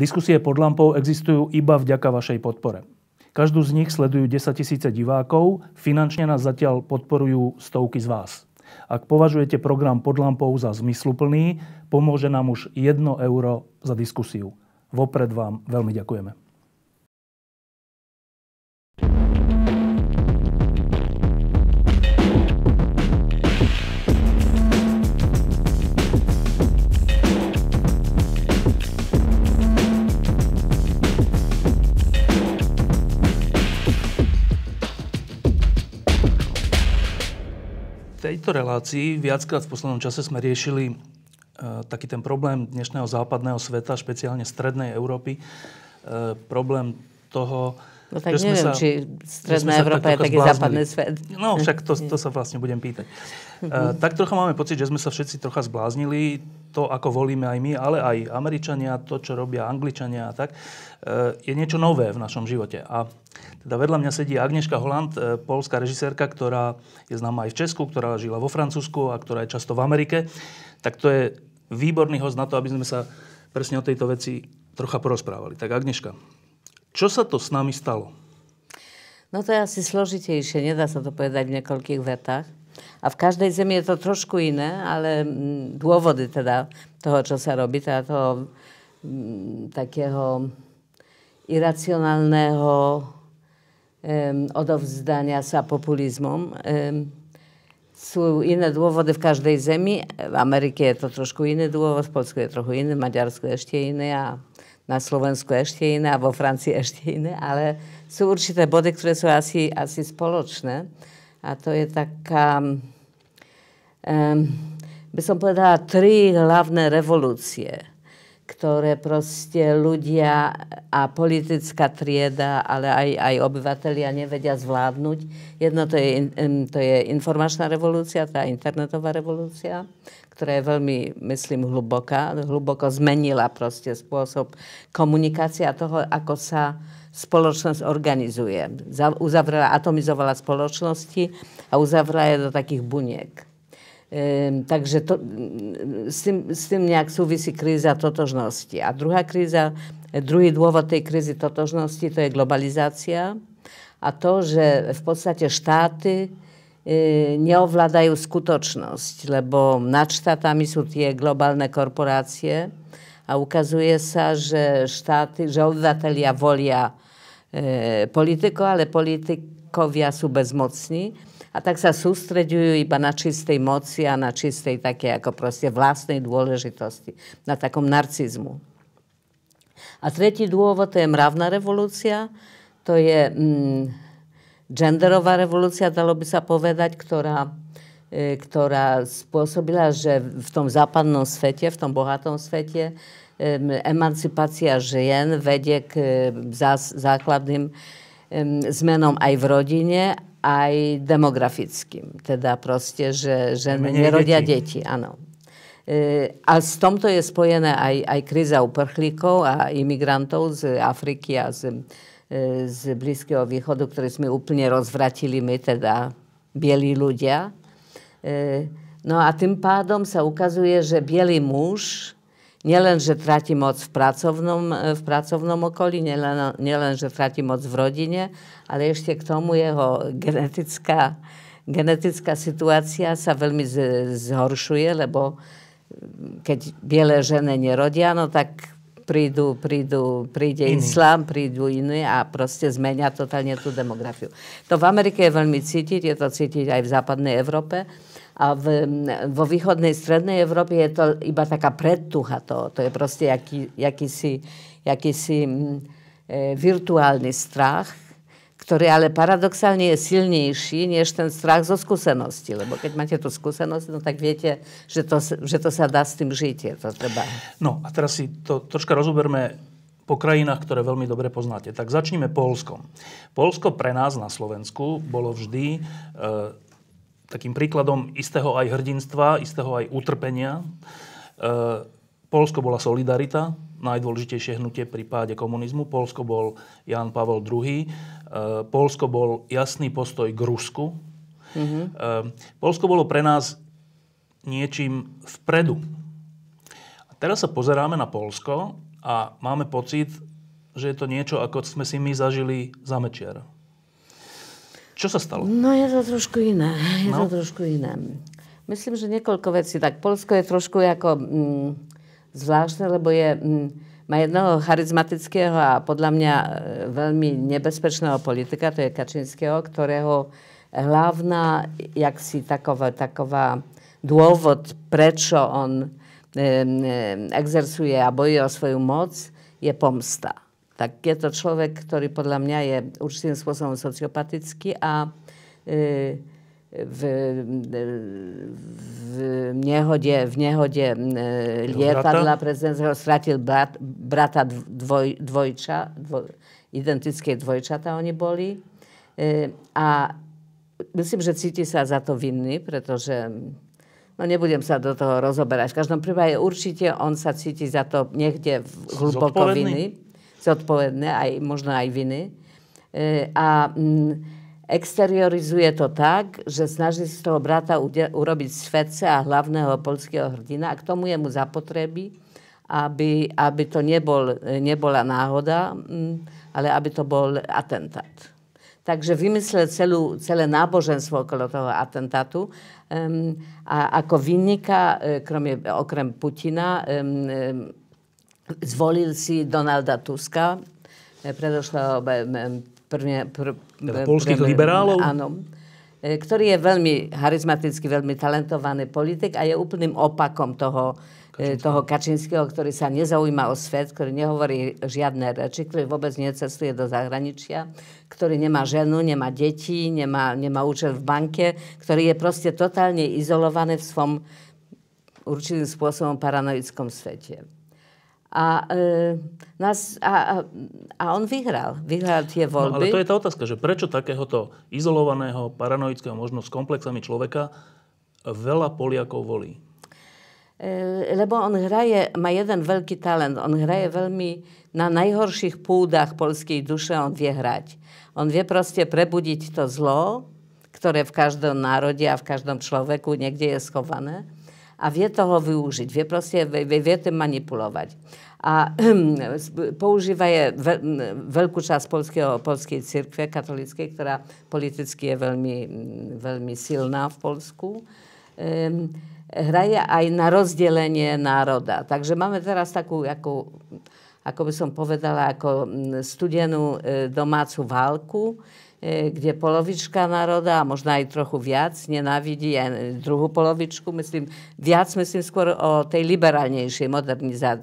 Diskusie pod lampou existujú iba vďaka vašej podpore. Každú z nich sledujú 10 tisíce divákov, finančne nás zatiaľ podporujú stovky z vás. Ak považujete program pod lampou za zmysluplný, pomôže nám už 1 euro za diskusiu. Vopred vám veľmi ďakujeme. tejto relácii viackrát v poslednom čase sme riešili e, taký ten problém dnešného západného sveta, špeciálne strednej Európy, e, problém toho, No tak že neviem, sa, či Stredná Európa je taký západný svet. No hm. však to, to sa vlastne budem pýtať. Uh, tak trocha máme pocit, že sme sa všetci trocha zbláznili. To, ako volíme aj my, ale aj Američania, to, čo robia Angličania a tak, uh, je niečo nové v našom živote. A teda vedľa mňa sedí Agneška Holland, uh, polská režisérka, ktorá je známa aj v Česku, ktorá žila vo Francúzsku a ktorá je často v Amerike. Tak to je výborný host na to, aby sme sa presne o tejto veci trocha porozprávali. Tak Agneška, čo sa to s nami stalo? No to je asi složitejšie, nedá sa to povedať v niekoľkých vetách. A v každej zemi je to trošku iné, ale mm, dôvody teda toho, čo sa robí, teda toho m, mm, takého iracionálneho um, odovzdania sa populizmom. Um, sú iné dôvody v každej zemi. V Amerike je to trošku iný dôvod, v Polsku je trochu iný, v Maďarsku ešte iný a na Slovensku ešte iné a vo Francii ešte iné, ale sú určité body, ktoré sú asi, asi spoločné. A to je taká, um, by som povedala, tri hlavné revolúcie ktoré proste ľudia a politická trieda, ale aj, aj obyvatelia nevedia zvládnuť. Jedno to je, to je informačná revolúcia, tá internetová revolúcia, ktorá je veľmi, myslím, hluboká. Hluboko zmenila proste spôsob komunikácie a toho, ako sa spoločnosť organizuje. Uzavrela, atomizovala spoločnosti a uzavrela je do takých buniek Takže to, s, tým, s tým nejak súvisí kríza totožnosti. A druhá kríza, druhý dôvod tej krízy totožnosti to je globalizácia a to, že v podstate štáty y, nie ovládajú skutočnosť, lebo nad štátami sú tie globálne korporácie a ukazuje sa, že štáty, že obyvatelia volia y, politikov, ale politikovia sú bezmocní. a tak sa sústreďujú iba na čistej moci a na čistej také ako proste vlastnej dôležitosti, na takom narcizmu. A tretí dôvod to je mravná revolúcia, to je mm, genderová revolúcia, dalo by sa povedať, ktorá, e, ktorá spôsobila, že v tom západnom svete, v tom bohatom svete, emancipácia žien vedie k e, základným zmenom aj v rodine aj demografickým. Teda proste, že ženy nerodia deti. deti, áno. E, a s tomto je spojené aj, aj kríza uprchlíkov a imigrantov z Afriky a z, e, z Blízkeho východu, ktorý sme úplne rozvratili my, teda bieli ľudia. E, no a tým pádom sa ukazuje, že bielý muž nielen, že tráti moc v pracovnom, e, v pracovnom okolí, nielen, nielen, že tráti moc v rodine, ale ešte k tomu jeho genetická, genetická situácia sa veľmi z, zhoršuje, lebo keď biele ženy nerodia, no tak prídu, prídu, príde iný. islám, prídu iní a proste zmenia totálne tú demografiu. To v Amerike je veľmi cítiť, je to cítiť aj v západnej Európe. A v, vo východnej strednej Európe je to iba taká predtucha to. To je proste jaký, jakýsi, jakýsi mm, e, virtuálny strach, ktorý ale paradoxálne je silnejší než ten strach zo skúsenosti. Lebo keď máte tú skúsenosť, no tak viete, že to, že to sa dá s tým žiť. Je to treba. No a teraz si to troška rozoberme po krajinách, ktoré veľmi dobre poznáte. Tak začníme Polskom. Polsko pre nás na Slovensku bolo vždy e, takým príkladom istého aj hrdinstva, istého aj utrpenia. E, Polsko bola solidarita, najdôležitejšie hnutie pri páde komunizmu. Polsko bol Jan Pavel II. E, Polsko bol jasný postoj k Rusku. Mm-hmm. E, Polsko bolo pre nás niečím vpredu. A teraz sa pozeráme na Polsko a máme pocit, že je to niečo, ako sme si my zažili za Mečiara. Čo sa stalo? No je to trošku iné. Je no. to trošku iné. Myslím, že niekoľko vecí. Tak Polsko je trošku ako mm, zvláštne, lebo je... Mm, má jednoho charizmatického a podľa mňa e, veľmi nebezpečného politika, to je Kačinského, ktorého hlavná, jak si taková, taková dôvod, prečo on e, e, exercuje a bojuje o svoju moc, je pomsta tak je to človek, ktorý podľa mňa je určitým spôsobom sociopatický a e, v, v, v nehode, v nehode e, lietadla prezidentského stratil brat, brata dvoj, dvojča, dvoj, identické dvojčata oni boli. E, a myslím, že cíti sa za to vinný, pretože No nebudem sa do toho rozoberať. V každom prípade určite on sa cíti za to niekde hlboko vinný zodpovedné, aj, možno aj viny. E, a m, mm, exteriorizuje to tak, že snaží z toho brata ude- urobiť svetce a hlavného polského hrdina a k tomu je mu zapotrebí, aby, aby to nebol, nebola náhoda, m, mm, ale aby to bol atentát. Takže vymyslel celú, celé náboženstvo okolo toho atentátu. Um, a ako vynika, e, kromie, okrem Putina, um, zvolil si Donalda Tuska, eh, predošlého eh, eh, prvne, pr, teda polských liberálov. Áno ktorý je veľmi charizmatický, veľmi talentovaný politik a je úplným opakom toho, Kačinského. toho Kačinského, ktorý sa nezaujíma o svet, ktorý nehovorí žiadne reči, ktorý vôbec necestuje do zahraničia, ktorý nemá ženu, nemá deti, nemá, nemá účel v banke, ktorý je proste totálne izolovaný v svom určitým spôsobom paranoickom svete. A, e, nás, a, a on vyhral. Vyhral tie no, voľby. No, ale to je tá otázka, že prečo takéhoto izolovaného, paranoického, možno s komplexami človeka veľa Poliakov volí? E, lebo on hraje, má jeden veľký talent. On hraje mhm. veľmi na najhorších púdach polskej duše, on vie hrať. On vie proste prebudiť to zlo, ktoré v každom národe a v každom človeku niekde je schované a vie toho využiť, vie, proste, vie, vie tým manipulovať. A používa je veľkú časť polského, polskej cirkve katolíckej, ktorá politicky je veľmi, veľmi silná v Polsku. Ehm, hraje aj na rozdelenie národa. Takže máme teraz takú, ako, ako by som povedala, ako studenú e, domácu válku, E, kde polovička národa a možno aj trochu viac nenávidí aj druhú polovičku. Myslím, viac myslím skôr o tej liberálnejšej moderniza-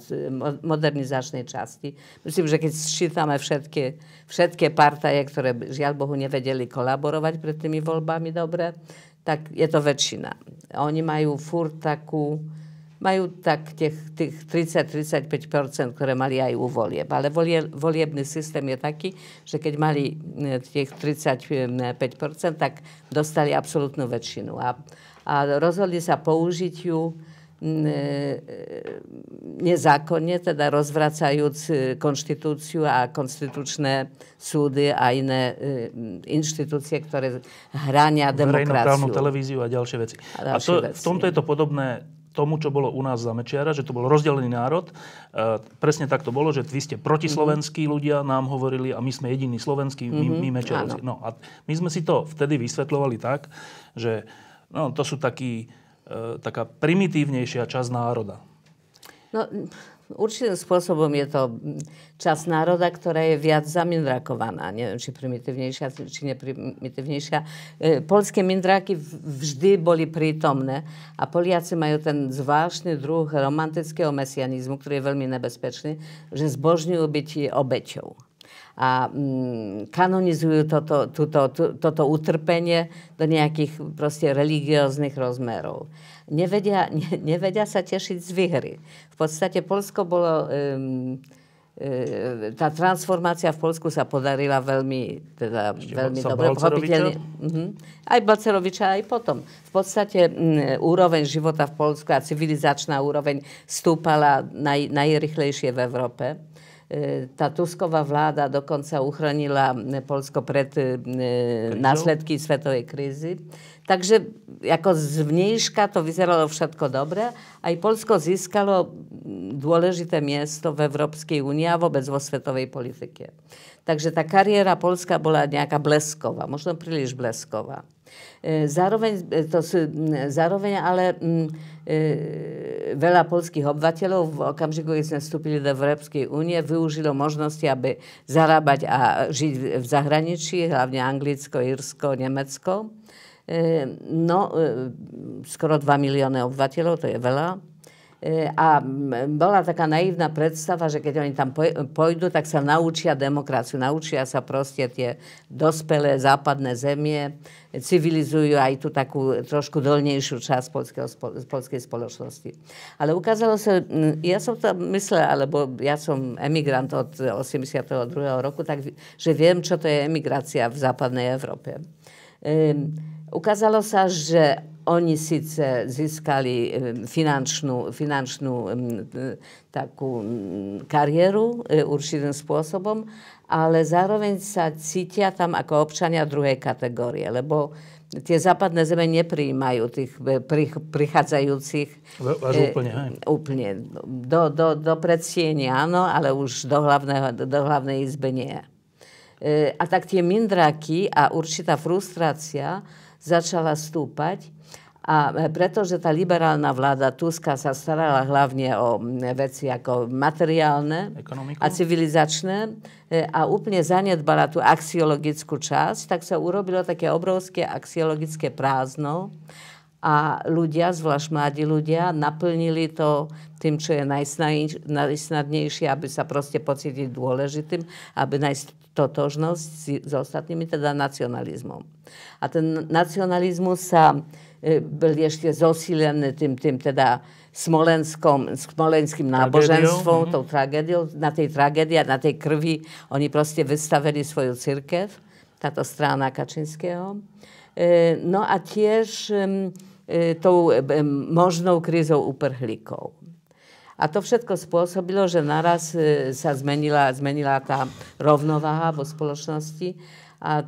modernizačnej časti. Myslím, že keď sčítame všetky, všetky partaje, ktoré žiaľ Bohu nevedeli kolaborovať pred tými voľbami dobre, tak je to väčšina. Oni majú furt takú majú tak tých, tých 30-35%, ktoré mali aj u volieb. Ale volie, voliebný systém je taký, že keď mali e, tých 35%, tak dostali absolútnu väčšinu. A, a rozhodli sa použiť ju ne, nezákonne, teda rozvracajúc e, konštitúciu a konstitučné súdy a iné e, inštitúcie, ktoré hrania demokraciu. televíziu a ďalšie veci. A, ďalšie a to, veci. v tomto je to podobné tomu, čo bolo u nás za Mečiara, že to bol rozdelený národ. E, presne tak to bolo, že vy ste protislovenskí mm. ľudia, nám hovorili a my sme jediní slovenskí, mm-hmm. my, mhm. my Mečiarovci. No a my sme si to vtedy vysvetľovali tak, že no, to sú taký, e, taká primitívnejšia časť národa. No, určitým spôsobom je to mm, časť národa, ktorá je viac zamindrakovaná. Neviem, či primitívnejšia, či neprimitívnejšia. E, polské mindráky vždy boli prítomné a Poliaci majú ten zvláštny druh romantického mesianizmu, ktorý je veľmi nebezpečný, že zbožňujú byť obeťou a mm, kanonizujú toto, tuto, tuto, toto utrpenie do nejakých proste religióznych rozmerov nevedia, ne, nevedia sa tešiť z výhry. V podstate Polsko bolo... Um, tá transformácia v Polsku sa podarila veľmi, teda, veľmi dobre, pochopiteľne. Mhm. Aj Balceroviča, aj potom. V podstate m, úroveň života v Polsku a civilizačná úroveň stúpala naj, najrychlejšie v Európe. Y, ta tuskowa do końca uchroniła Polsko przed y, následky światowej krízy. Także jako zvnejška to vyzeralo wszystko dobre. i Polsko zyskało dôležité miesto v Európskej Unii, a wobec vo polityki. Także ta kariera Polska była niejaka bleskowa, można powiedzieć bleskowa. E, zároveň, e, to, zároveň ale m, e, veľa polských obyvateľov v okamžiku, keď sme vstúpili do Európskej únie, využilo možnosti, aby zarábať a žiť v zahraničí, hlavne Anglicko, Irsko, Nemecko. E, no, e, skoro 2 milióny obyvateľov, to je veľa. E, a bola taká naivná predstava, že keď oni tam pôjdu, tak sa naučia demokraciu, naučia sa proste tie dospelé západné zemie, civilizujú aj tú takú trošku dolnejšiu časť polského, polskej spoločnosti. Ale ukázalo sa, ja som to myslela, alebo ja som emigrant od 82. roku, takže viem, čo to je emigrácia v západnej Európe um, Ukázalo sa, že oni síce získali finančnú, finančnú um, takú kariéru um, určitým spôsobom, ale zároveň sa cítia tam ako občania druhej kategórie, lebo tie západné zeme neprijímajú tých e, prich, prichádzajúcich Až e, úplne, hej. úplne do, do, do predsienia, áno, ale už do, hlavného, do do hlavnej izby nie e, a tak tie mindraky a určitá frustrácia začala stúpať. A e, pretože tá liberálna vláda Tuska sa starala hlavne o veci ako materiálne Ekonomiku? a civilizačné e, a úplne zanedbala tú axiologickú časť, tak sa urobilo také obrovské axiologické prázdno a ľudia, zvlášť mladí ľudia, naplnili to tým, čo je najsnadnejšie, aby sa proste pocítiť dôležitým, aby nájsť totožnosť s ostatnými, teda nacionalizmom. A ten nacionalizmus sa e, byl ešte zosilený tým, tým teda smolenskom, smolenským náboženstvom, tragédiou. Mhm. tou tragédiou, na tej tragédii a na tej krvi oni proste vystavili svoju církev, táto strana Kačinského. E, no a tiež E, tou e, možnou krízou uprhlíkov. A to všetko spôsobilo, že naraz e, sa zmenila, zmenila tá rovnováha vo spoločnosti a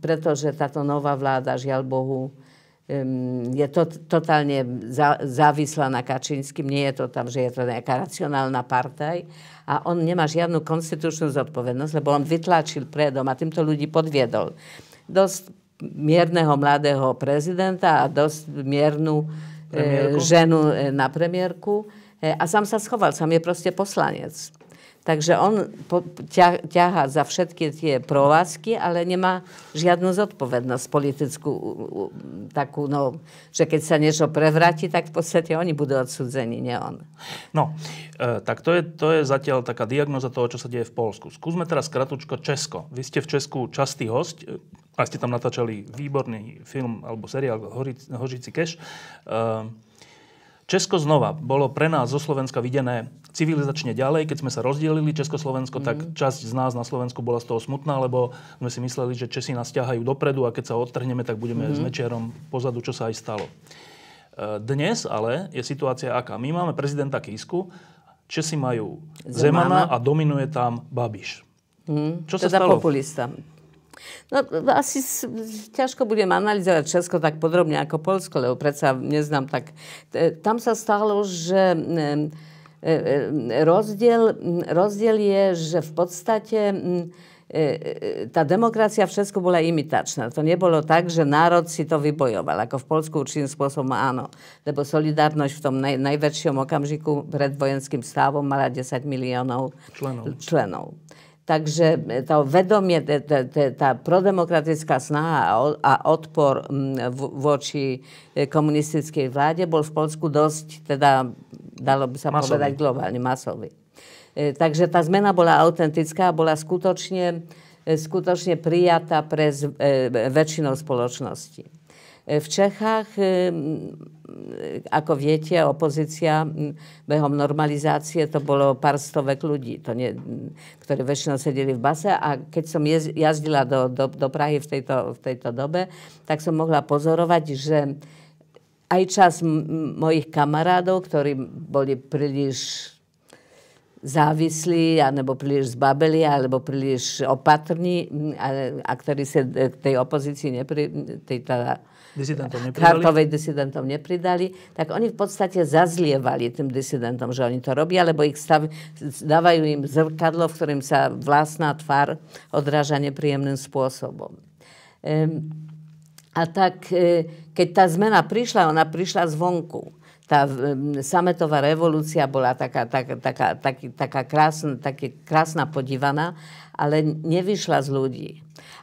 pretože táto nová vláda, žiaľ Bohu, je to totálne závislá na Kačínskym. Nie je to tam, že je to nejaká racionálna partaj. A on nemá žiadnu konstitučnú zodpovednosť, lebo on vytlačil predom a týmto ľudí podviedol. Dosť mierneho mladého prezidenta a dosť miernu e, ženu eh, na premiérku. Eh, a sám sa schoval, sám je proste poslanec. Takže on po, ťa, ťahá za všetky tie provázky, ale nemá žiadnu zodpovednosť politickú takú, no, že keď sa niečo prevráti, tak v podstate oni budú odsudzení, nie on. No, e, tak to je, to je zatiaľ taká diagnoza toho, čo sa deje v Polsku. Skúsme teraz kratučko Česko. Vy ste v Česku častý host e, a ste tam natáčali výborný film alebo seriál hořící Keš. E, Česko znova bolo pre nás zo Slovenska videné civilizačne ďalej, keď sme sa rozdielili Československo, mm. tak mhm. časť z nás na Slovensku bola z toho smutná, lebo sme si mysleli, že Česi nás ťahajú dopredu a keď sa odtrhneme, tak budeme mm. s Mečiarom pozadu, čo sa aj stalo. E, dnes ale je situácia aká. My máme prezidenta Kísku, Česi majú Zemana, Zemana a dominuje tam Babiš. Mm. Čo sa teda stalo? populista. No, asi ťažko budem analyzovať Česko tak podrobne ako Polsko, lebo predsa neznám tak. E, tam sa stalo, že e, E, e, rozdiel, rozdiel je, že v podstate e, tá demokracia v Česku bola imitačná. To nebolo tak, že národ si to vybojoval, ako v Polsku určitým spôsobom áno. Lebo solidárnosť v tom naj, najväčšom okamžiku pred vojenským stavom mala 10 miliónov členov. členov. Takže e, to vedomie, tá prodemokratická snaha a odpor voči e, komunistickej vláde bol v Polsku dosť, teda dalo by sa masový. povedať globálne, masový. E, takže tá zmena bola autentická a bola skutočne, skutočne prijatá pre väčšinou spoločnosti. E, v Čechách, e, e, ako viete, opozícia behom normalizácie to bolo pár stovek ľudí, to nie, ktorí väčšinou sedeli v base. A keď som jazdila do, do, do Prahy v tejto, v tejto dobe, tak som mohla pozorovať, že aj čas mojich kamarádov, ktorí boli príliš závislí, alebo príliš zbabeli, alebo príliš opatrní, a, a ktorí sa k tej opozícii nepri, tej, tá, disidentom nepridali. Chartovej disidentom nepridali, tak oni v podstate zazlievali tým disidentom, že oni to robia, lebo ich stav, dávajú im zrkadlo, v ktorým sa vlastná tvár odráža nepríjemným spôsobom. Ehm, a tak, e, keď tá zmena prišla, ona prišla zvonku tá sametová revolúcia bola taká, tak, taká, taký, taká krásna, taký, krásna podívaná, ale nevyšla z ľudí.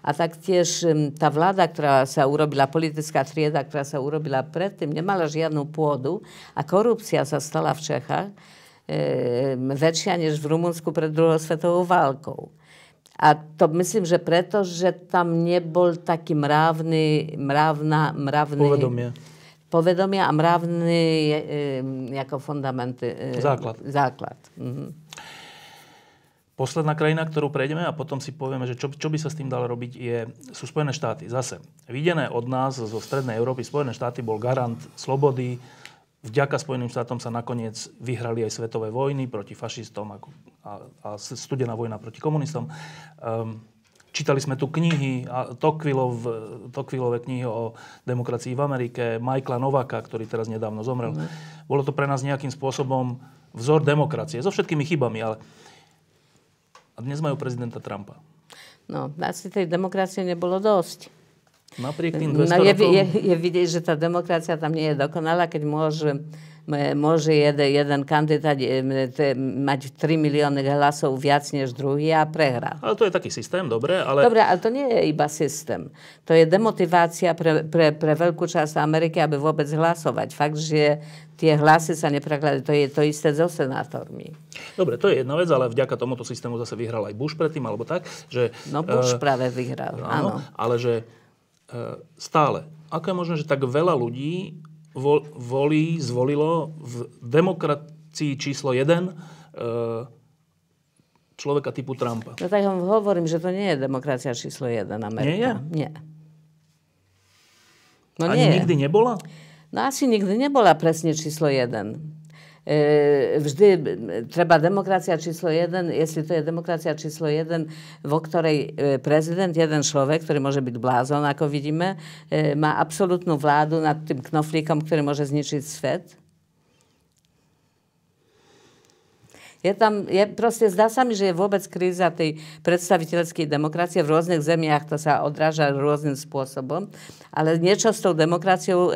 A taktiež tá vláda, ktorá sa urobila, politická trieda, ktorá sa urobila predtým, nemala žiadnu pôdu a korupcia sa stala v Čechách e, väčšia než v Rumunsku pred druhou svetovou válkou. A to myslím, že preto, že tam nebol taký mravný, mravná, mravný... Povedomie povedomia a mravný e, ako fundament. E, základ. Základ. Mhm. Posledná krajina, ktorú prejdeme a potom si povieme, že čo, čo by sa s tým dalo robiť, je, sú Spojené štáty. Zase, videné od nás zo Strednej Európy, Spojené štáty bol garant slobody, vďaka Spojeným štátom sa nakoniec vyhrali aj svetové vojny proti fašistom a, a, a studená vojna proti komunistom. Um, Čítali sme tu knihy, Tokvilov, Tokvilové knihy o demokracii v Amerike, Michaela Novaka, ktorý teraz nedávno zomrel. Mm. Bolo to pre nás nejakým spôsobom vzor demokracie, so všetkými chybami, ale a dnes majú prezidenta Trumpa. No, asi tej demokracie nebolo dosť. Napriek tým 200 no, je, je, je vidieť, že tá demokracia tam nie je dokonalá, keď môže E, môže jeden, jeden kandidát e, mať 3 milióny hlasov viac než druhý a prehrá. Ale to je taký systém, dobre, ale... Dobre, ale to nie je iba systém. To je demotivácia pre, pre, pre veľkú časť Ameriky, aby vôbec hlasovať. Fakt, že tie hlasy sa neprekladajú. To je to isté so senátormi. Dobre, to je jedna vec, ale vďaka tomuto systému zase vyhral aj Bush predtým, alebo tak, že... No Bush e, práve vyhral, áno. áno. Ale že e, stále, ako je možné, že tak veľa ľudí volí, zvolilo v demokracii číslo 1 e, človeka typu Trumpa. No tak hovorím, že to nie je demokracia číslo 1 Amerika. Nie je? Nie. No Ani nie nikdy nebola? No asi nikdy nebola presne číslo 1. vždy yy, treba demokracia číslo jeden, jestli to je demokracia číslo jeden, vo ktorej yy, prezident, jeden človek, ktorý môže byť blázon, ako vidíme, yy, má absolútnu vládu nad tým knoflíkom, ktorý môže zničiť svet, Je tam, je, proste zdá sa mi, že je vôbec kríza tej predstaviteľskej demokracie v rôznych zemiach, to sa odráža rôznym spôsobom, ale niečo s tou demokraciou em, em,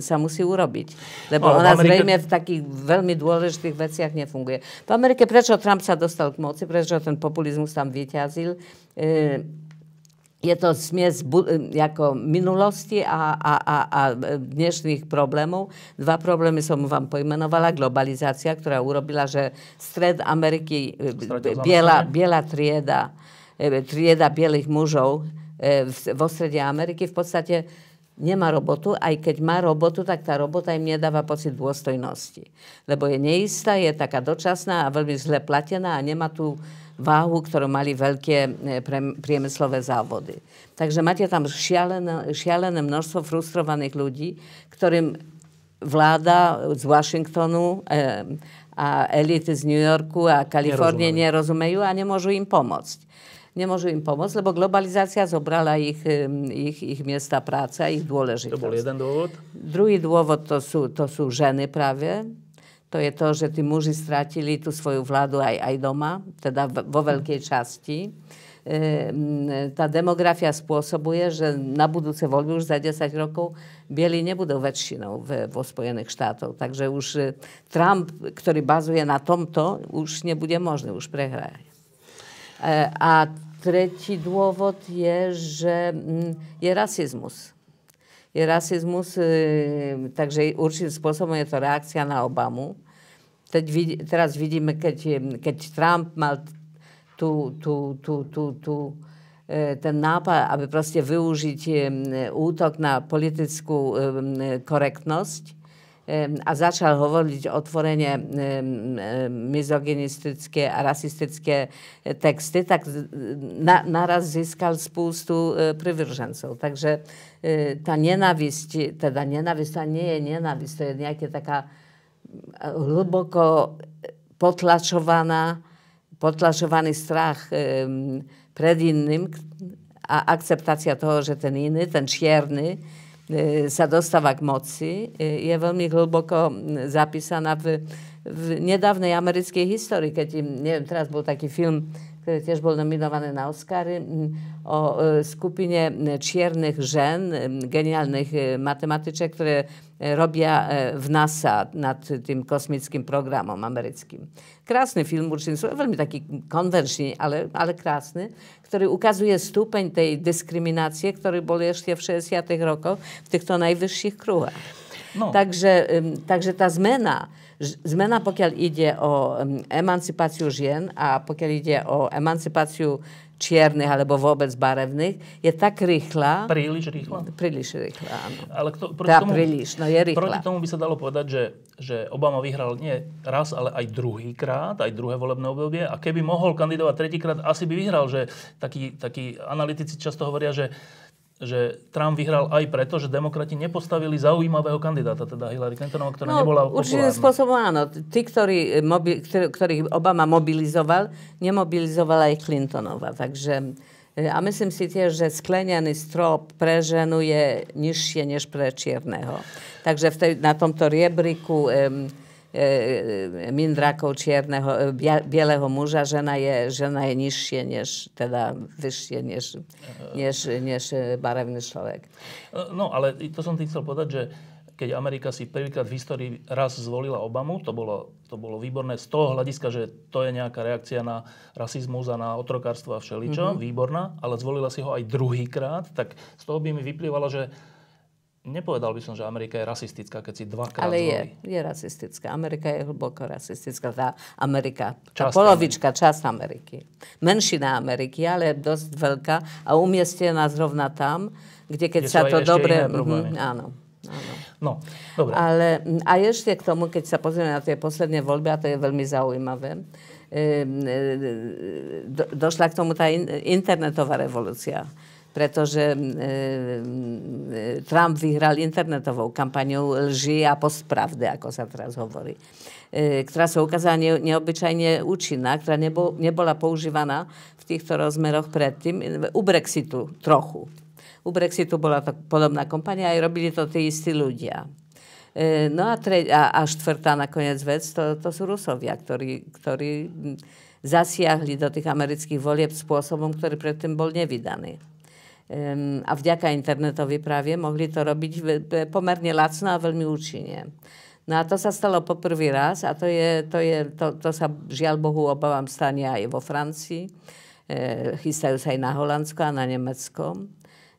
sa musí urobiť. Lebo no, ona Amerike... zrejme v takých veľmi dôležitých veciach nefunguje. V Amerike prečo Trump sa dostal k moci, prečo ten populizmus tam vyťazil, e, je to smies ako minulosti a, a, a, a dnešných problémov. Dva problémy som vám pojmenovala. Globalizácia, ktorá urobila, že stred Ameriky, e, e, biela, biela trieda, e, trieda bielých mužov vo strede Ameriky v podstate nemá robotu. Aj keď má robotu, tak tá robota im nedáva pocit dôstojnosti. Lebo je neistá, je taká dočasná a veľmi zle platená a nemá tu Tú wału, które mali wielkie e, przemysłowe zawody. Także macie tam sialene, sialene mnóstwo frustrowanych ludzi, którym władza z Waszyngtonu, e, a elity z New Jorku, a Kalifornii nie, rozumieją, a nie może im pomóc. Nie może im pomóc, bo globalizacja zobrała ich, ich, ich miejsca pracy, ich dłoleżytość. To był jeden dowód? Drugi dowód to są, to są żeny prawie. to je to, že tí muži strátili tú svoju vládu aj, aj doma, teda vo veľkej časti. E, tá demografia spôsobuje, že na budúce voľby už za 10 rokov bieli nebudú väčšinou v, vo Spojených štátoch. Takže už e, Trump, ktorý bazuje na tomto, už nebude možný, už prehrá. E, a tretí dôvod je, že je rasizmus je rasizmus, e, takže určitým spôsobom je to reakcia na Obamu. Teď vid, teraz vidíme, keď, keď Trump mal tú, tú, tú, tú, tú, e, ten nápad, aby proste využiť e, útok na politickú korektnosť, a začal hovoriť otvorene mizoginistické a rasistické eh, texty, tak na, naraz získal spústu eh, privržencov. Takže eh, ta nenávisť, teda nenávisť, to nie je nenávisť, to je nejaká taká hlboko potlačovaná, potlačovaný strach pred innym a akceptacja toho, że ten inny, ten čierny, E, sa dostáva k moci, e, je veľmi hlboko zapísaná v, v nedávnej americkej histórii, keď, neviem, teraz bol taký film, ktorý tiež bol nominovaný na Oscary, o e, skupine čiernych žen, geniálnych matematiček, ktoré E, robiła e, w NASA nad tym kosmickim programem ameryckim. Krasny film Murczyńskiego, bardzo taki konwersyjny, ale, ale krasny, który ukazuje stopień tej dyskryminacji, który był jeszcze w 60 rokach w tych to najwyższych kruchach. No. Także, także ta zmiana, zmiana pokiaľ idzie o emancypację żien, a pokiel idzie o emancypację čiernych alebo vôbec barevných, je tak rýchla. Príliš rýchla? Príliš rýchla, áno. Ale kto, proti, tomu, príliš, no je rýchla. proti tomu by sa dalo povedať, že, že Obama vyhral nie raz, ale aj druhýkrát, aj druhé volebné obdobie. A keby mohol kandidovať tretíkrát, asi by vyhral, že takí, takí analytici často hovoria, že že Trump vyhral aj preto, že demokrati nepostavili zaujímavého kandidáta, teda Hillary Clintonová, ktorá no, nebola populárna. určitým spôsobom áno. Tí, ktorí, mobi, ktorých Obama mobilizoval, nemobilizovala aj Clintonová. Takže, e, a myslím si tiež, že sklenianý strop pre ženu je nižšie než pre čierneho. Takže v tej, na tomto riebriku... Um, E, e, mindrakov čierneho, e, bieleho muža, žena je, žena je nižšie než, teda vyššie než, než, než barevný človek. No, ale to som ti chcel povedať, že keď Amerika si prvýkrát v histórii raz zvolila Obamu, to bolo, to bolo výborné z toho hľadiska, že to je nejaká reakcia na rasizmus a na otrokárstvo a všeličo, mm-hmm. výborná, ale zvolila si ho aj druhýkrát, tak z toho by mi vyplývalo, že Nepovedal by som, že Amerika je rasistická, keď si dvakrát Ale je, zvolí. je rasistická. Amerika je hlboko rasistická. Tá Amerika, tá časť polovička, Ameriky. časť Ameriky. Menšina Ameriky, ale dosť veľká a umiestnená zrovna tam, kde keď kde sa to dobre... Mm, áno. Áno. No, dobre. Ale, a ešte k tomu, keď sa pozrieme na tie posledné voľby, a to je veľmi zaujímavé, e, e, do, došla k tomu tá in, internetová revolúcia pretože mm, e, Trump vyhral internetovou kampaňou lži a postpravdy, ako sa teraz hovorí, e, ktorá sa ukázala ne, neobyčajne účinná, ktorá nebo, nebola používaná v týchto rozmeroch predtým, u Brexitu trochu. U Brexitu bola to podobná kompania, a robili to tí istí ľudia. E, no a, tre, a, a štvrtá nakoniec vec, to, to sú Rusovia, ktorí, ktorí mm, zasiahli do tých amerických volieb spôsobom, ktorý predtým bol nevydaný um, a vďaka internetovi práve mohli to robiť pomerne lacno a veľmi účinne. No a to sa stalo po prvý raz a to, je, to, je, to, to sa žiaľ Bohu obávam stane aj vo Francii. E, chystajú sa aj na Holandsko a na Nemecko.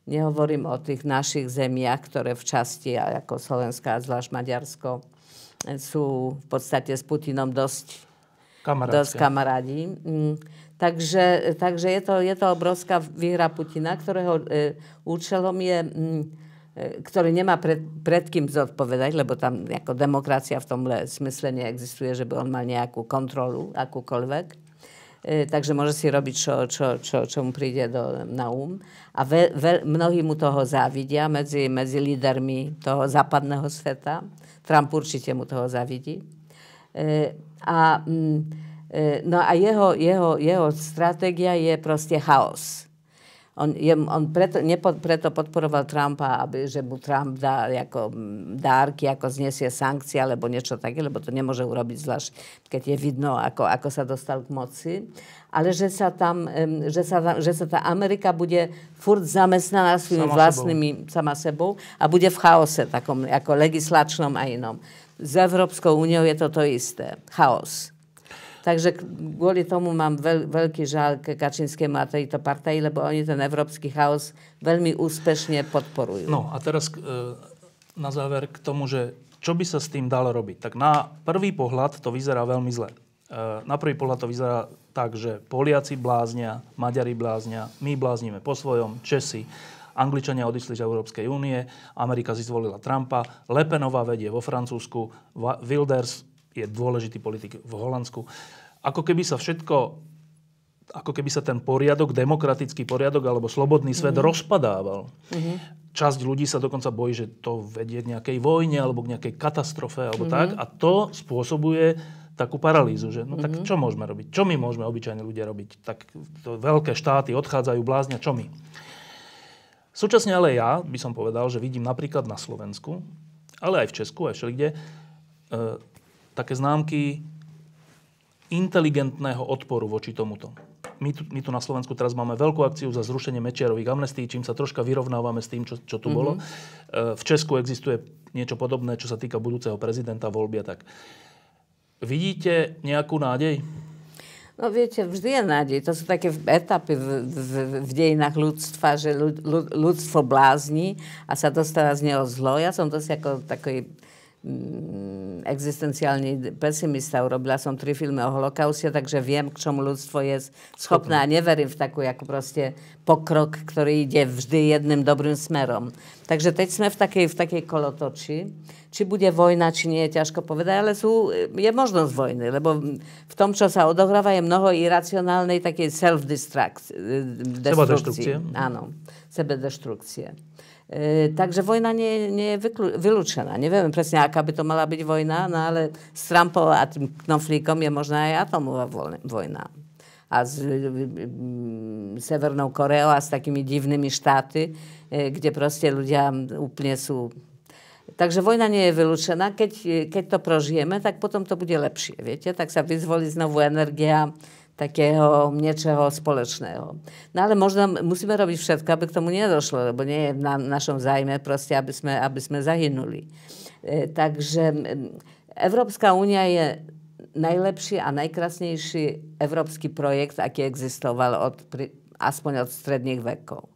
Nehovorím o tých našich zemiach, ktoré v časti, ako Slovenska a zvlášť Maďarsko, sú v podstate s Putinom dosť, dosť kamarádi. Mm. Takže, takže je, to, je to obrovská výhra Putina, ktorého e, účelom je... M, mm, e, ktorý nemá pred, pred kým zodpovedať, lebo tam ako demokracia v tomhle smysle neexistuje, že by on mal nejakú kontrolu, akúkoľvek. E, takže môže si robiť, čo, čo, čo, čo mu príde do, na um. A ve, ve, mnohí mu toho závidia medzi, medzi lídermi toho západného sveta. Trump určite mu toho zavidí. E, a... M, mm, E, no a jeho, jeho, jeho stratégia je proste chaos. On, je, on preto, nepo, preto podporoval Trumpa, aby, že mu Trump dá ako dárky, ako znesie sankcie alebo niečo také, lebo to nemôže urobiť zvlášť, keď je vidno, ako, ako sa dostal k moci. Ale že sa, tam, že, sa, že sa tá Amerika bude furt zamestnaná svojimi vlastnými sebou. sama sebou a bude v chaose takom, ako legislačnom a inom. S Európskou úniou je to to isté. Chaos. Takže kvôli tomu mám veľ, veľký žal ke Kačinskému a tejto partii, lebo oni ten európsky chaos veľmi úspešne podporujú. No a teraz e, na záver k tomu, že čo by sa s tým dalo robiť? Tak na prvý pohľad to vyzerá veľmi zle. E, na prvý pohľad to vyzerá tak, že Poliaci bláznia, Maďari bláznia, my bláznime po svojom, Česi, Angličania odišli z Európskej únie, Amerika si zvolila Trumpa, Lepenová vedie vo Francúzsku, Wilders je dôležitý politik v Holandsku. Ako keby sa všetko ako keby sa ten poriadok, demokratický poriadok alebo slobodný svet mm-hmm. rozpadával. Mm-hmm. Časť ľudí sa dokonca bojí, že to vedie k nejakej vojne alebo k nejakej katastrofe alebo mm-hmm. tak. A to spôsobuje takú paralýzu, že no tak mm-hmm. čo môžeme robiť? Čo my môžeme obyčajne ľudia robiť? Tak to veľké štáty odchádzajú bláznia, čo my? Súčasne ale ja by som povedal, že vidím napríklad na Slovensku, ale aj v Česku, aj všelikde, e, také známky inteligentného odporu voči tomuto. My tu, my tu na Slovensku teraz máme veľkú akciu za zrušenie mečiarových amnestí, čím sa troška vyrovnávame s tým, čo, čo tu mm-hmm. bolo. E, v Česku existuje niečo podobné, čo sa týka budúceho prezidenta, voľby a tak. Vidíte nejakú nádej? No viete, vždy je nádej. To sú také etapy v, v, v dejinách ľudstva, že ľud, ľudstvo blázni a sa dostáva z neho zlo. Ja som dosť ako taký Mm, egzystencjalny pesymista Robiła są trzy filmy o Holokauście, także wiem, k czemu ludztwo jest schopne, a nie verím w taką jako proste pokrok, który idzie wżdy jednym dobrym smerom. Także teď sme w takiej, w takiej kolotoči. Czy będzie wojna, czy nie, Ciężko powiedzieć, ale są je možnosť wojny, lebo w tym czasie sa odohráva, je racjonalnej takiej takej self-destrukcji. Ano, sebedeštrukcie. Yy, także wojna nie, nie wykluczona. Nie wiemy presne, jaka by to mala być wojna, no ale z Trumpa a tym konfliktom je można i atomowa wojna. A z yy, yy, Severną Koreą, a z takimi dziwnymi sztaty, gdzie proste ludzie upnie są Także wojna nie jest wyluczona. Kiedy, kiedy to prożyjemy, tak potem to będzie lepsze, wiecie? Tak sobie wyzwoli znowu energia, takého niečoho spoločného. No ale možno musíme robiť všetko, aby k tomu nedošlo, lebo nie je v na, našom zájme proste, aby sme, aby sme zahynuli. E, takže Európska únia je najlepší a najkrasnejší európsky projekt, aký existoval od, pri, aspoň od stredných vekov.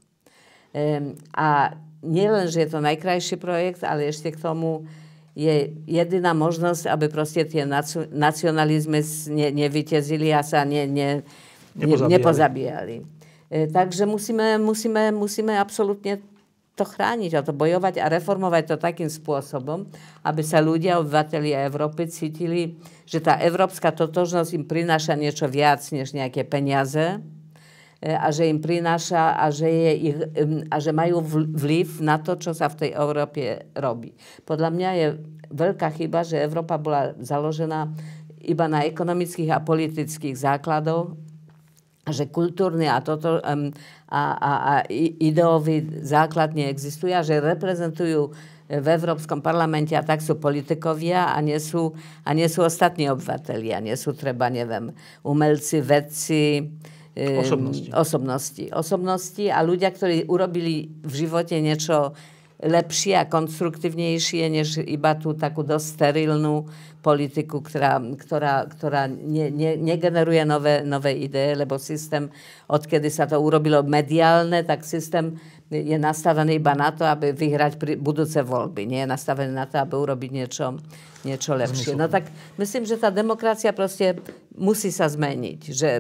E, a nielen, že je to najkrajší projekt, ale ešte k tomu je jediná možnosť, aby proste tie naci- nacionalizmy ne- nevytezili a sa ne- ne- nepozabíjali. nepozabíjali. E, takže musíme, musíme, musíme absolútne to chrániť a to bojovať a reformovať to takým spôsobom, aby sa ľudia, obyvateľi Európy cítili, že tá európska totožnosť im prináša niečo viac než nejaké peniaze, E, a że im przynaša a że, je ich, a że mają wpływ na to, co się w tej Europie robi. Podla mnie jest wielka chyba, że Europa była zalożona iba na ekonomicznych, a politických základov, że kulturny a, toto, um, a, a, a ideový základ neexistuje a že reprezentujú e, v Európskom parlamente a tak są politykowie, a nie są, a nie ostatni ostatní a Nie trzeba nie wiem umelcy, vedci, osobnosti. osobnosti. Osobnosti a ľudia, ktorí urobili v živote niečo lepšie a konstruktívnejšie, než iba tú takú dosť sterilnú politiku, ktorá, ktorá, ktorá ne, ne, negeneruje nové, nové ideje, lebo systém, odkedy sa to urobilo mediálne, tak systém je nastavený iba na to, aby vyhrať pri budúce voľby. Nie je nastavený na to, aby urobiť niečo, niečo lepšie. No tak myslím, že tá demokracia proste musí sa zmeniť. Že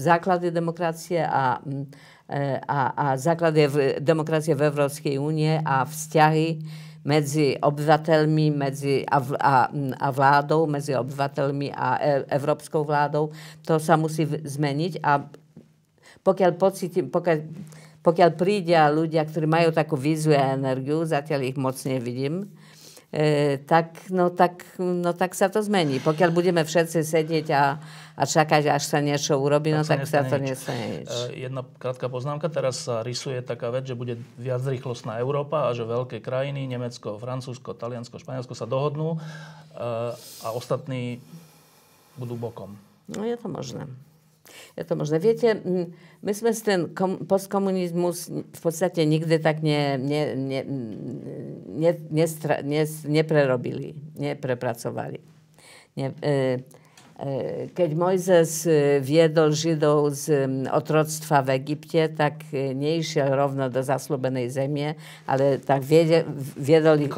základy demokracie a, e, a, a základy demokracie v Európskej únie a vzťahy medzi obyvateľmi medzi a, a, a vládou, medzi obyvateľmi a e, európskou vládou, to sa musí zmeniť a pokiaľ pocítim, pokiaľ pokiaľ prídia ľudia, ktorí majú takú víziu a energiu, zatiaľ ich moc nevidím, e, tak, no, tak, no tak sa to zmení. Pokiaľ budeme všetci sedieť a, a čakať, až sa niečo urobí, tak no tak sa to nestane nič. E, Jedna krátka poznámka. Teraz sa rysuje taká vec, že bude viac rýchlostná Európa a že veľké krajiny, Nemecko, Francúzsko, Taliansko, Španielsko sa dohodnú e, a ostatní budú bokom. No je to možné. Ja to można. Wiecie, myśmy mm, z ten postkomunizmu w podstawie nigdy tak nie, nie, nie, mm, nie, nie, nie, nie prerobili, nie prepracowali. Nie, y, y, kiedy Mojzes y, wiedol Żydów z mm, otroctwa w Egipcie, tak y, nie się równo do zaslubenej ziemi, ale tak wiedzie, wiedol ich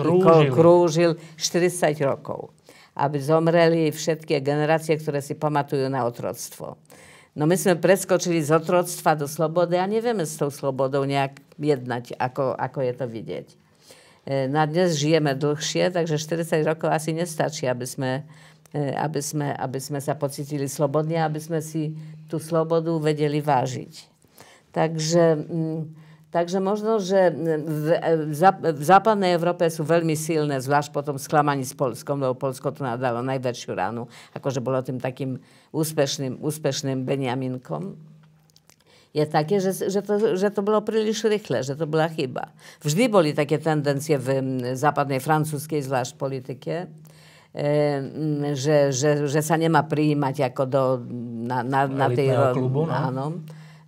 krużył 400 roku aby zomreli wszystkie generacje, które się pamatują na otroctwo. No my sme preskočili z otroctva do slobody a nevieme s tou slobodou nejak jednať, ako, ako je to vidieť. E, na dnes žijeme dlhšie, takže 40 rokov asi nestačí, aby sme, e, aby sme, aby sme sa pocitili slobodne, aby sme si tú slobodu vedeli vážiť. Takže... Mm, Także možno, že v, e, za, v západnej Európe sú veľmi silné, zvlášť potom sklamaní s Polskom, lebo Polsko to nadalo najväčšiu ránu, akože bolo tým takým úspešným, úspešným Benjaminkom. Je také, že, že, to, že to bolo príliš rýchle, že to bola chyba. Vždy boli také tendencje v západnej francúzskej zvlášť politike, že, že, že sa nemá prijímať ako do, na, na, na tej... Elitného klubu, no? Áno.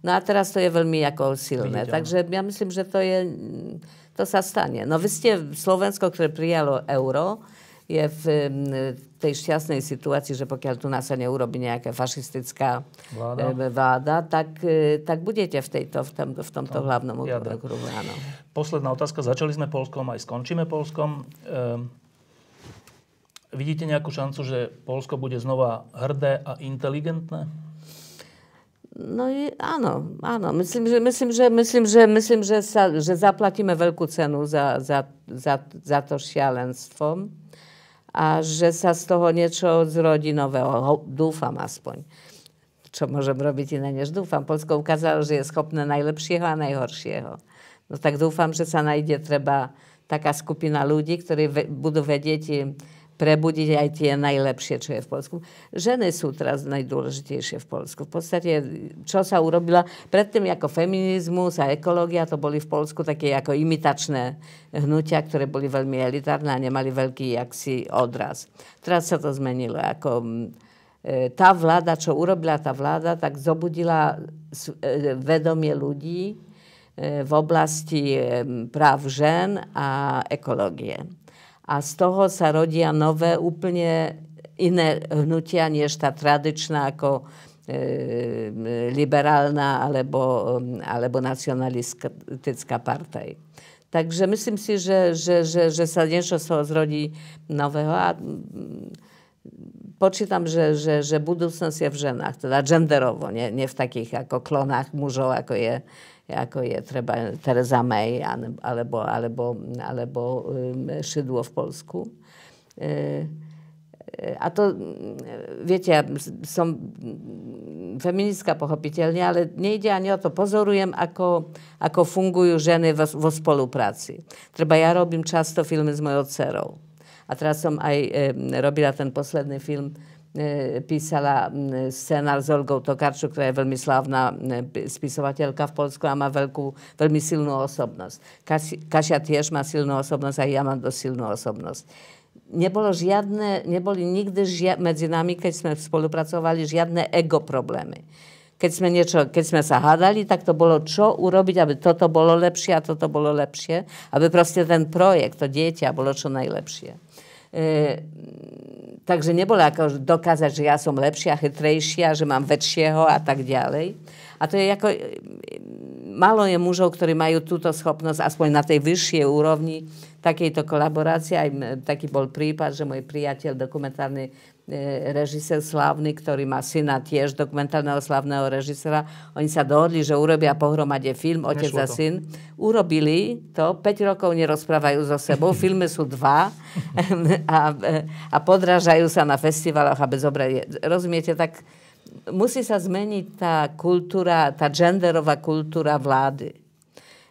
No a teraz to je veľmi ako silné. Takže ja myslím, že to je, to sa stane. No vy ste Slovensko, ktoré prijalo euro, je v tej šťastnej situácii, že pokiaľ tu nás sa neurobi nejaká fašistická vláda, e, vláda tak, e, tak budete v, tejto, v, tom, v tomto no, hlavnom okruhu. Posledná otázka. Začali sme Polskom, aj skončíme Polskom. Ehm, vidíte nejakú šancu, že Polsko bude znova hrdé a inteligentné? No i áno, áno. Myslím, že, myslím, že, myslím, že, myslím, že, sa, že zaplatíme veľkú cenu za, za, za, za to šialenstvo a že sa z toho niečo z rodinového, dúfam aspoň, čo môžem robiť iné než dúfam. Polsko ukázalo, že je schopné najlepšieho a najhoršieho. No tak dúfam, že sa nájde treba taká skupina ľudí, ktorí ve, budú vedieť prebudiť aj tie najlepšie, čo je v Polsku. Ženy sú teraz najdôležitejšie v Polsku. V podstate, čo sa urobila predtým ako feminizmus a ekológia, to boli v Polsku také ako imitačné hnutia, ktoré boli veľmi elitárne a nemali veľký jaksi odraz. Teraz sa to zmenilo. Ako, e, tá vláda, čo urobila tá vláda, tak zobudila e, vedomie ľudí e, v oblasti práv žen a ekológie a z toho sa rodia nové, úplne iné hnutia, než tá tradičná, ako e, liberálna alebo, mm, alebo nacionalistická partaj. Takže myslím si, že, že, že, že sa niečo z toho zrodí nového a mm, počítam, že, že, že budúcnosť je v ženách, teda genderovo, nie, nie v takých ako klonách mužov, ako je jako je treba, Teresa May albo, albo, albo Szydło w Polsku. Y, y, a to, y, wiecie, są feministka pochopitelnie, ale nie idzie ani o to. pozoruję jako jako fungujú żeny vo, vo spolupráci. ja robię często filmy z moją cerą. A teraz są aj robila ten posledný film E, písala scénar s Olgou Tokarčuk, ktorá je veľmi slávna e, spisovateľka v Polsku a má veľkú, veľmi silnú osobnosť. Kaši, Kašia tiež má silnú osobnosť a ja mám dosť silnú osobnosť. Nebolo žiadne, neboli nikdy žia- medzi nami, keď sme spolupracovali, žiadne ego problémy. Keď sme, niečo, keď sme sa hádali, tak to bolo čo urobiť, aby toto bolo lepšie a toto bolo lepšie. Aby proste ten projekt, to dieťa bolo čo najlepšie. E, takže nebolo ako dokázať, že ja som lepšia, chytrejšia, že mám väčšieho a tak ďalej. A to je ako, e, málo je mužov, ktorí majú túto schopnosť, aspoň na tej vyššej úrovni, takejto kolaborácie. Aj taký bol prípad, že môj priateľ dokumentárny E, režisér slávny, ktorý má syna tiež, dokumentárneho slávneho režisera. Oni sa dohodli, že urobia pohromade film, otec Nešlo a syn. To. Urobili to, 5 rokov nerozprávajú so sebou, filmy sú dva a, e, a podrážajú sa na festivaloch a bezobraje. Rozumiete, tak musí sa zmeniť tá kultúra, tá genderová kultúra vlády.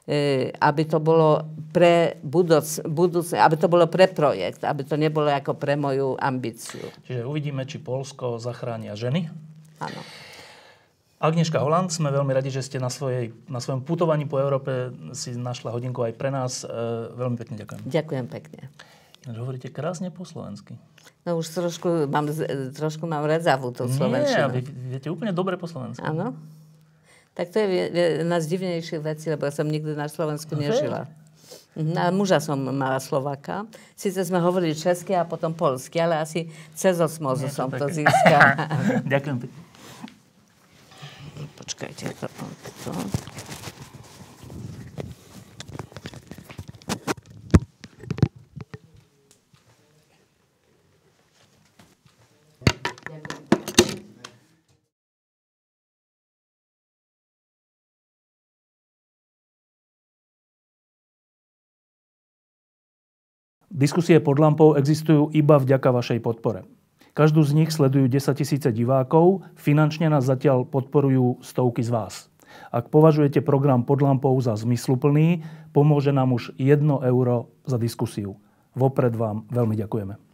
E, aby to bolo pre budúc, budúce, aby to bolo pre projekt, aby to nebolo ako pre moju ambíciu. Čiže uvidíme, či Polsko zachránia ženy. Áno. Agneška Holand, sme veľmi radi, že ste na, svojej, na svojom putovaní po Európe si našla hodinku aj pre nás. E, veľmi pekne ďakujem. Ďakujem pekne. Ináč hovoríte krásne po slovensky. No už trošku mám, trošku mám redzavú tú slovenčinu. Nie, vy viete úplne dobre po slovensky. Áno. Tak to je jedna z divnejších vecí, lebo ja som nikdy na Slovensku nežila. Mhm. A muža som mala Slováka. Sice sme hovorili česky a potom polsky, ale asi cez osmozu som to získala. Ďakujem. Počkajte, to, to. Diskusie pod lampou existujú iba vďaka vašej podpore. Každú z nich sledujú 10 tisíce divákov, finančne nás zatiaľ podporujú stovky z vás. Ak považujete program pod lampou za zmysluplný, pomôže nám už 1 euro za diskusiu. Vopred vám veľmi ďakujeme.